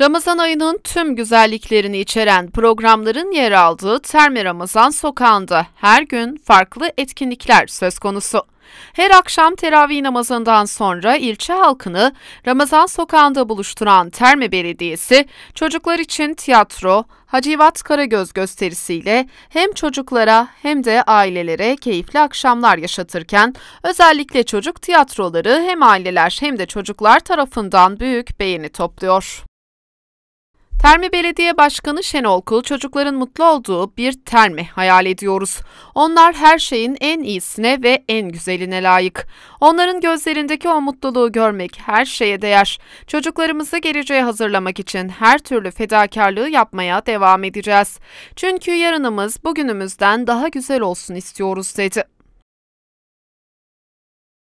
Ramazan ayının tüm güzelliklerini içeren programların yer aldığı Terme Ramazan Sokağı'nda her gün farklı etkinlikler söz konusu. Her akşam teravih namazından sonra ilçe halkını Ramazan Sokağı'nda buluşturan Terme Belediyesi, çocuklar için tiyatro, Hacivat Karagöz gösterisiyle hem çocuklara hem de ailelere keyifli akşamlar yaşatırken özellikle çocuk tiyatroları hem aileler hem de çocuklar tarafından büyük beğeni topluyor. Termi Belediye Başkanı Şenol Kul çocukların mutlu olduğu bir termi hayal ediyoruz. Onlar her şeyin en iyisine ve en güzeline layık. Onların gözlerindeki o mutluluğu görmek her şeye değer. Çocuklarımızı geleceğe hazırlamak için her türlü fedakarlığı yapmaya devam edeceğiz. Çünkü yarınımız bugünümüzden daha güzel olsun istiyoruz dedi.